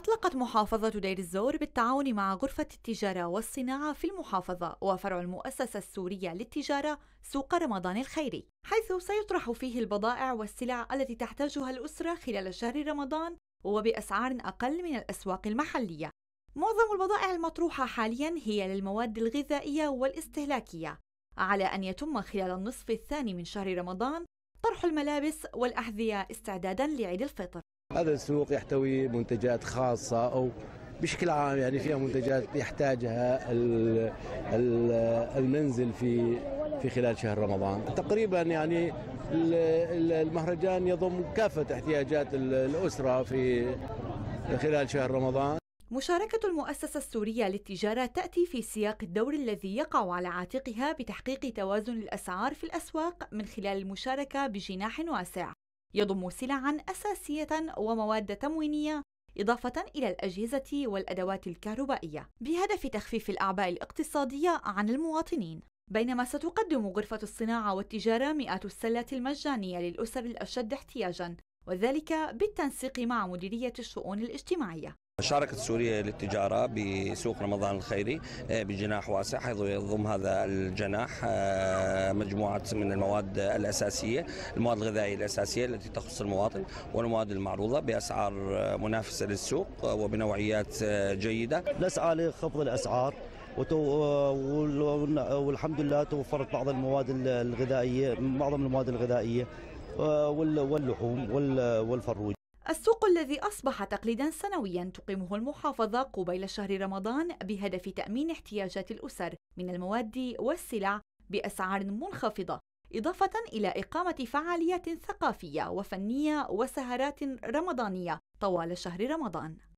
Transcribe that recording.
أطلقت محافظة دير الزور بالتعاون مع غرفة التجارة والصناعة في المحافظة وفرع المؤسسة السورية للتجارة سوق رمضان الخيري حيث سيطرح فيه البضائع والسلع التي تحتاجها الأسرة خلال شهر رمضان وبأسعار أقل من الأسواق المحلية معظم البضائع المطروحة حاليا هي للمواد الغذائية والاستهلاكية على أن يتم خلال النصف الثاني من شهر رمضان طرح الملابس والأحذية استعدادا لعيد الفطر هذا السوق يحتوي منتجات خاصة أو بشكل عام يعني فيها منتجات يحتاجها المنزل في في خلال شهر رمضان تقريبا يعني المهرجان يضم كافة احتياجات الأسرة في خلال شهر رمضان مشاركة المؤسسة السورية للتجارة تأتي في سياق الدور الذي يقع على عاتقها بتحقيق توازن الأسعار في الأسواق من خلال المشاركة بجناح واسع يضم سلعا أساسية ومواد تموينية إضافة إلى الأجهزة والأدوات الكهربائية بهدف تخفيف الأعباء الاقتصادية عن المواطنين بينما ستقدم غرفة الصناعة والتجارة مئات السلات المجانية للأسر الأشد احتياجاً وذلك بالتنسيق مع مديرية الشؤون الاجتماعية شاركت سوريا للتجارة بسوق رمضان الخيري آه، بجناح واسع حيث يضم هذا الجناح آه، مجموعة من المواد الأساسية المواد الغذائية الأساسية التي تخص المواطن والمواد المعروضة بأسعار منافسة للسوق آه، وبنوعيات جيدة نسعى لخفض الأسعار والحمد لله توفرت بعض المواد الغذائية معظم المواد الغذائية واللحوم والفروج السوق الذي أصبح تقليدا سنويا تقيمه المحافظة قبيل شهر رمضان بهدف تأمين احتياجات الأسر من المواد والسلع بأسعار منخفضة إضافة إلى إقامة فعاليات ثقافية وفنية وسهرات رمضانية طوال شهر رمضان